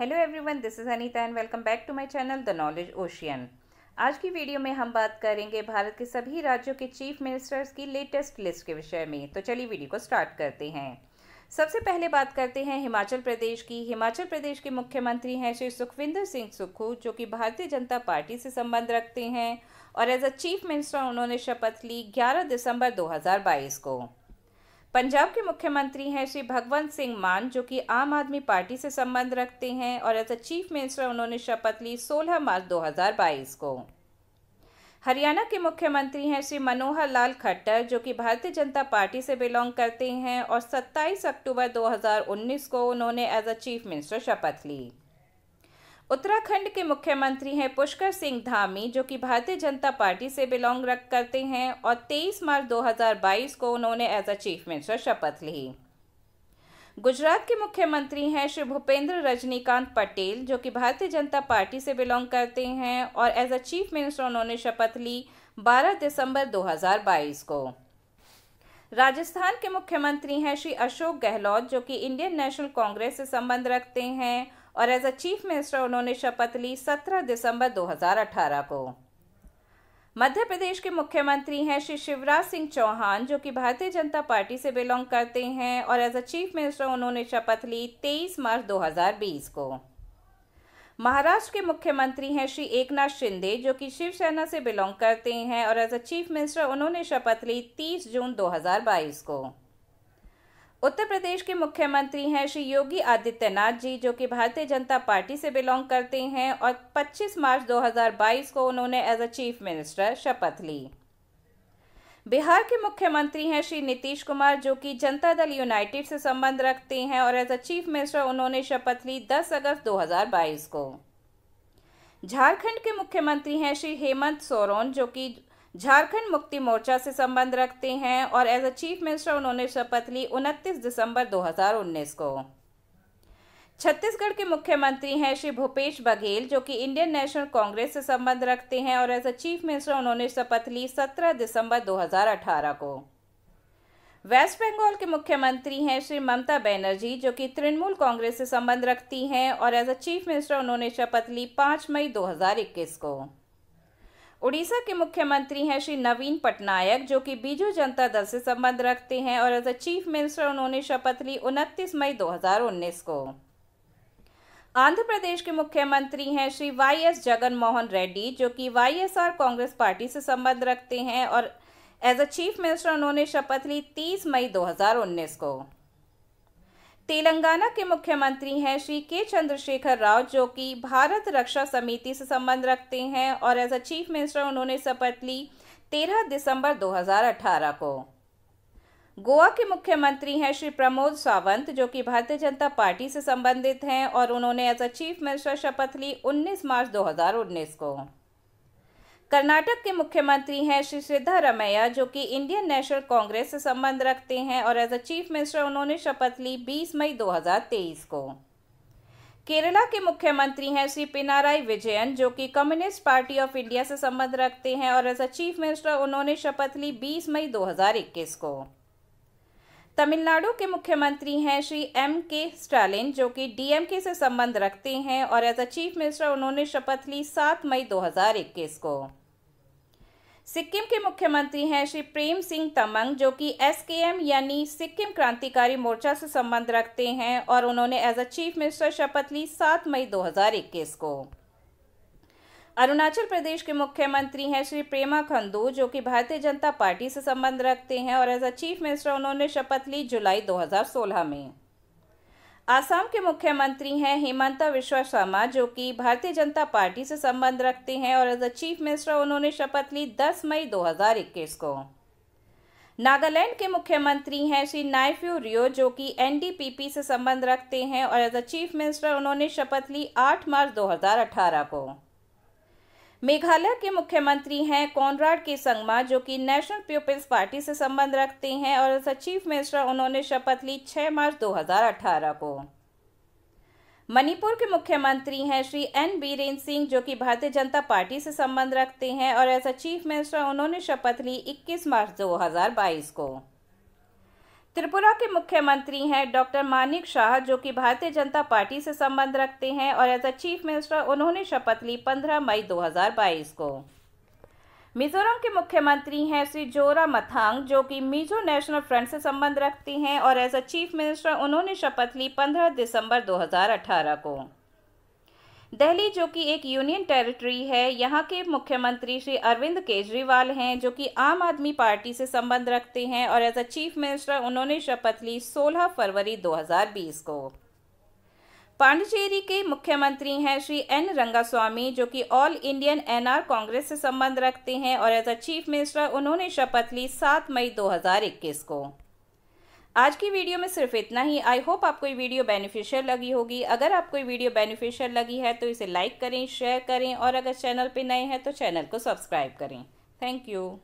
hello everyone this is Anita and welcome back to my channel the knowledge ocean आज की video में हम बात करेंगे भारत के सभी राज्यों के चीफ मिनिस्टर्स की लेटेस्ट लिस्ट के विषय में तो चलिए वीडियो को स्टार्ट करते हैं सबसे पहले बात करते हैं हिमाचल प्रदेश की हिमाचल प्रदेश के मुख्यमंत्री हैं श्री सुखविंदर सिंह सुक्खू जो कि भारतीय जनता पार्टी से संबंध रखते हैं और एज अ चीफ मिनिस्टर उन्होंने शपथ ली ग्यारह दिसंबर दो को पंजाब के मुख्यमंत्री हैं श्री भगवंत सिंह मान जो कि आम आदमी पार्टी से संबंध रखते हैं और एज अ चीफ मिनिस्टर उन्होंने शपथ ली 16 मार्च 2022 को हरियाणा के मुख्यमंत्री हैं श्री मनोहर लाल खट्टर जो कि भारतीय जनता पार्टी से बिलोंग करते हैं और 27 अक्टूबर 2019 को उन्होंने एज अ चीफ मिनिस्टर शपथ ली उत्तराखंड के मुख्यमंत्री हैं पुष्कर सिंह धामी जो कि भारतीय जनता पार्टी से बिलोंग रख करते हैं और 23 मार्च 2022 को उन्होंने एज अ चीफ मिनिस्टर शपथ ली गुजरात के मुख्यमंत्री हैं श्री भूपेंद्र रजनीकांत पटेल जो कि भारतीय जनता पार्टी से बिलोंग करते हैं और एज अ चीफ मिनिस्टर उन्होंने शपथ ली 12 दिसंबर 2022 को राजस्थान के मुख्यमंत्री हैं श्री अशोक गहलोत जो कि इंडियन नेशनल कांग्रेस से संबंध रखते हैं और एज अ चीफ मिनिस्टर उन्होंने शपथ ली 17 दिसंबर 2018 को मध्य प्रदेश के मुख्यमंत्री हैं श्री शिवराज सिंह चौहान जो कि भारतीय जनता पार्टी से बिलोंग करते हैं और एज अ चीफ मिनिस्टर उन्होंने शपथ ली 23 मार्च 2020 को महाराष्ट्र के मुख्यमंत्री हैं श्री एकनाथ शिंदे जो कि शिवसेना से बिलोंग करते हैं और एज अ चीफ मिनिस्टर उन्होंने शपथ ली 30 जून 2022 को उत्तर प्रदेश के मुख्यमंत्री हैं श्री योगी आदित्यनाथ जी जो कि भारतीय जनता पार्टी से बिलोंग करते हैं और 25 मार्च 2022 को उन्होंने एज अ चीफ मिनिस्टर शपथ ली बिहार के मुख्यमंत्री हैं श्री नीतीश कुमार जो कि जनता दल यूनाइटेड से संबंध रखते हैं और एज अ चीफ मिनिस्टर उन्होंने शपथ ली 10 अगस्त 2022 को झारखंड के मुख्यमंत्री हैं श्री हेमंत सोरेन जो कि झारखंड मुक्ति मोर्चा से संबंध रखते हैं और एज अ चीफ मिनिस्टर उन्होंने शपथ ली 29 दिसंबर 2019 को छत्तीसगढ़ के मुख्यमंत्री हैं श्री भूपेश बघेल जो कि इंडियन नेशनल कांग्रेस से संबंध रखते हैं और एज अ चीफ मिनिस्टर उन्होंने शपथ ली 17 दिसंबर 2018 को वेस्ट बंगाल के मुख्यमंत्री हैं श्री ममता बनर्जी जो कि तृणमूल कांग्रेस से संबंध रखती हैं और एज अ चीफ मिनिस्टर उन्होंने शपथ ली 5 मई 2021 को उड़ीसा के मुख्यमंत्री हैं श्री नवीन पटनायक जो कि बीजू जनता दल से संबंध रखते हैं और एज अ चीफ मिनिस्टर उन्होंने शपथ ली उनतीस मई 2019 को आंध्र प्रदेश के मुख्यमंत्री हैं श्री वाई एस जगन मोहन रेड्डी जो कि Y S R Congress party से संबंध रखते हैं और एज अ चीफ मिनिस्टर उन्होंने शपथ ली 30 मई 2019 को तेलंगाना के मुख्यमंत्री हैं श्री के चंद्रशेखर राव जो कि भारत रक्षा समिति से संबंध रखते हैं और एज अ चीफ मिनिस्टर उन्होंने शपथ ली 13 दिसंबर 2018 को गोवा के मुख्यमंत्री हैं श्री प्रमोद सावंत जो कि भारतीय जनता पार्टी से संबंधित हैं और उन्होंने एज अ चीफ मिनिस्टर शपथ ली 19 मार्च 2019 को कर्नाटक के मुख्यमंत्री हैं श्री सिद्धारमैया जो कि इंडियन नेशनल कांग्रेस से संबंध रखते हैं और एज अ चीफ मिनिस्टर उन्होंने शपथ ली 20 मई 2023 को केरला के मुख्यमंत्री हैं श्री पिनाराई विजयन जो कि कम्युनिस्ट पार्टी ऑफ इंडिया से संबंध रखते हैं और एज अ चीफ मिनिस्टर उन्होंने शपथ ली 20 मई 2021 को तमिलनाडु के मुख्यमंत्री हैं श्री एम के स्टालिन जो कि डीएमके से संबंध रखते हैं और एज अ चीफ मिनिस्टर उन्होंने शपथ ली 7 मई 2021 को सिक्किम के मुख्यमंत्री हैं श्री प्रेम सिंह तमंग जो कि एसकेएम यानी सिक्किम क्रांतिकारी मोर्चा से संबंध रखते हैं और उन्होंने एज अ चीफ मिनिस्टर शपथ ली सात मई 2021 को अरुणाचल प्रदेश के मुख्यमंत्री हैं श्री प्रेमा खंडू जो कि भारतीय जनता पार्टी से संबंध रखते हैं और एज अ चीफ मिनिस्टर उन्होंने शपथ ली जुलाई 2016 में आसाम के मुख्यमंत्री हैं हेमंत विश्व शर्मा जो कि भारतीय जनता पार्टी से संबंध रखते हैं और एज अ चीफ मिनिस्टर उन्होंने शपथ ली 10 मई 2021 को नागालैंड के मुख्यमंत्री हैं श्री नाइफ्यू रियो जो कि एनडीपीपी से संबंध रखते हैं और एज अ चीफ मिनिस्टर उन्होंने शपथ ली 8 मार्च 2018 को मेघालय के मुख्यमंत्री हैं कॉनराड के संगमा जो कि नेशनल पीपल्स पार्टी से संबंध रखते हैं और सचिव मिश्रा उन्होंने शपथ ली 6 मार्च 2018 को मणिपुर के मुख्यमंत्री हैं श्री एन बीरेन्द्र सिंह जो कि भारतीय जनता पार्टी से संबंध रखते हैं और एज अ चीफ मिनिस्टर उन्होंने शपथ ली 21 मार्च 2022 को त्रिपुरा के मुख्यमंत्री हैं डॉक्टर मानिक शाह जो कि भारतीय जनता पार्टी से संबंध रखते हैं और एज अ चीफ मिनिस्टर उन्होंने शपथ ली 15 मई 2022 को मिजोरम के मुख्यमंत्री हैं श्री जोरा मथांग जो कि मिजो नेशनल फ्रंट से संबंध रखते हैं और एज अ चीफ मिनिस्टर उन्होंने शपथ ली 15 दिसंबर 2018 को दिल्ली जो कि एक यूनियन टेरिटरी है यहाँ के मुख्यमंत्री श्री अरविंद केजरीवाल हैं जो कि आम आदमी पार्टी से संबंध रखते हैं और एज अ चीफ मिनिस्टर उन्होंने शपथ ली 16 फरवरी 2020 को पांडिचेरी के मुख्यमंत्री हैं श्री एन रंगास्वामी जो कि ऑल इंडियन एनआर कांग्रेस से संबंध रखते हैं और एज अ चीफ मिनिस्टर उन्होंने शपथ ली 7 मई 2021 को आज की वीडियो में सिर्फ इतना ही आई होप आपको ये वीडियो बेनिफिशियल लगी होगी अगर आपको ये वीडियो बेनिफिशियल लगी है तो इसे लाइक करें शेयर करें और अगर चैनल पर नए हैं तो चैनल को सब्सक्राइब करें थैंक यू